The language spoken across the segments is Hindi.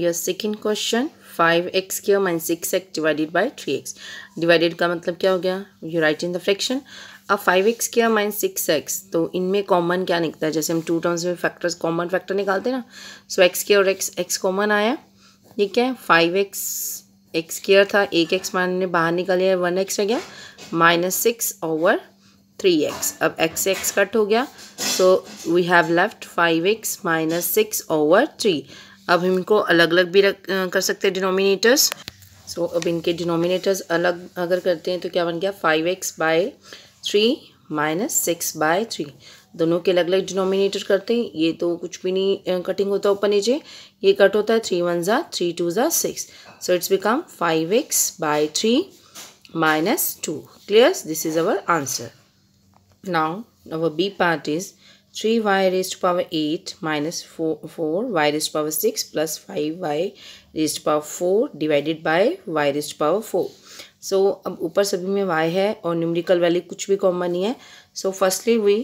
your second question five x minus minus six x 3x by three x का मतलब क्या हो गया you write in the fraction अब five x minus minus six x तो इनमें कॉमन क्या निकलता है जैसे हम टू टर्म्स में फैक्टर्स कॉमन फैक्टर निकालते हैं ना सो एक्स square और x x कॉमन आया ठीक है फाइव एक्स एक्स केयर था एक एक्स मान ने बाहर निकाल लिया वन एक्स रह गया minus six over three x अब एक्स एक्स कट हो गया so we have left five x minus six over three अब हम इनको अलग अलग भी रख कर सकते हैं डिनोमिनेटर्स सो so, अब इनके डिनोमिनेटर्स अलग अगर करते हैं तो क्या बन गया five x by three minus six by three दोनों के अलग अलग डिनोमिनेटर करते हैं ये तो कुछ भी नहीं कटिंग होता ऊपर नीचे ये कट होता है थ्री वन ज़ा थ्री टू ज़ा six so it's become five x by three minus two clear this is our answer now our B part is 3y raised to power 8 minus 4, 4y raised to power 6 plus 5y raised to power 4 divided by y raised to power four so अब ऊपर सभी में वाई है और न्यूमरिकल वैल्यू कुछ भी कॉमन नहीं है so firstly we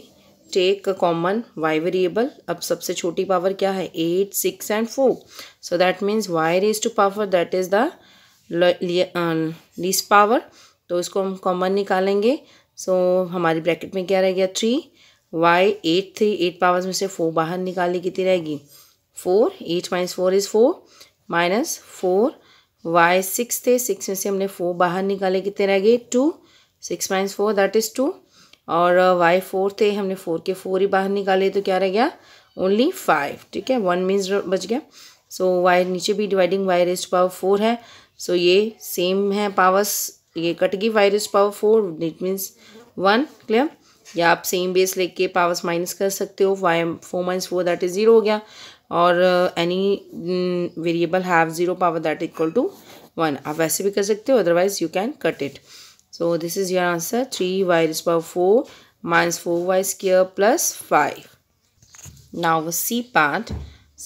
take a common Y variable अब सबसे छोटी पावर क्या है eight six and four so that means Y raise to power that is the least power तो इसको हम कॉमन निकालेंगे सो so, हमारी ब्रैकेट में क्या रह गया three Y eight three eight powers में से फोर बाहर निकाली कितनी रहेगी four eight minus four is four minus four Y six थे सिक्स में से हमने फोर बाहर निकाले कितने रह गए two six minus four that is two और वाई uh, फोर थे हमने फोर के फोर ही बाहर निकाले तो क्या रह गया ओनली फाइव ठीक है वन मीन्स बच गया सो so, वाई नीचे भी dividing Y rest power four है सो so, ये सेम है पावर्स ये कट गई Y rest power four it means one clear या आप सेम बेस लेके पावर्स माइनस कर सकते हो Y four minus four that is zero हो गया और any variable have zero power that equal to one आप वैसे भी कर सकते हो otherwise you can cut it so this is your answer three Y is power four minus four Y 4y plus five now C part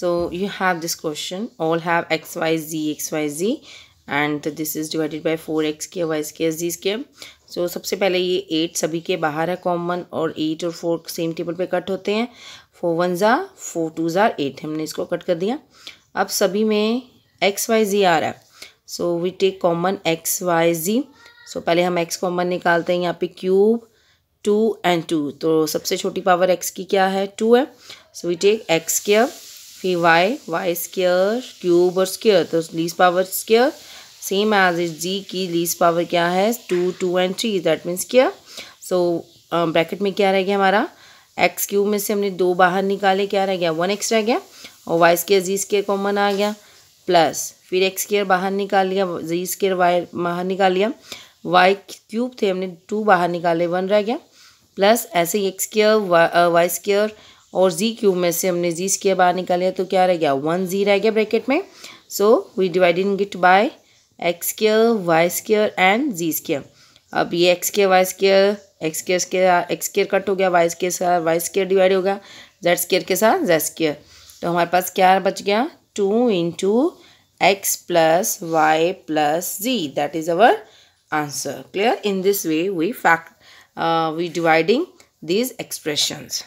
so you have this question all have x y z x y z and this is divided by four x के Y square Z square so so, सबसे पहले ये एट सभी के बाहर है कॉमन और एट और फोर सेम टेबल पे कट होते हैं फोर वन ज़ा फोर टू ज़ार एट हमने इसको कट कर दिया अब सभी में एक्स वाई जी आ रहा है so we take common x y z so पहले हम एक्स कॉमन निकालते हैं यहाँ पे क्यूब टू एंड टू तो सबसे छोटी पावर एक्स की क्या है टू है सो वी टेक एक्स स्क्र फिर वाई वाई स्केयर क्यूब और स्केयर तो least power square same as is Z की लीज पावर क्या है two two and three that means क्या सो ब्रैकेट um, में क्या रह गया हमारा एक्स क्यूब में से हमने दो बाहर निकाले क्या रह गया वन एक्स रह गया और Y square Z square common आ गया प्लस फिर एक्स स्केयर बाहर निकाल लिया जी स्केयर वाई बाहर निकाल लिया वाई क्यूब थे हमने टू बाहर निकाले वन रह गया प्लस ऐसे ही एक्स स्केयर वाई स्केयर और जी क्यूब में से हमने जी स्केयर बाहर निकाल लिया तो क्या रह गया वन जी रह गया ब्रैकेट में सो वी डिवाइडिंग इट गिट by x square Y square and Z square अब ये x square Y square x के स्केयर एक्स स्केयर कट हो गया वाई स्केयर साथ वाई स्केयर डिवाइड हो गया जेड स्केयर के साथ जेड स्केयर तो हमारे पास क्या बच गया two into x plus Y plus Z that is our answer clear in this way we fact we dividing these expressions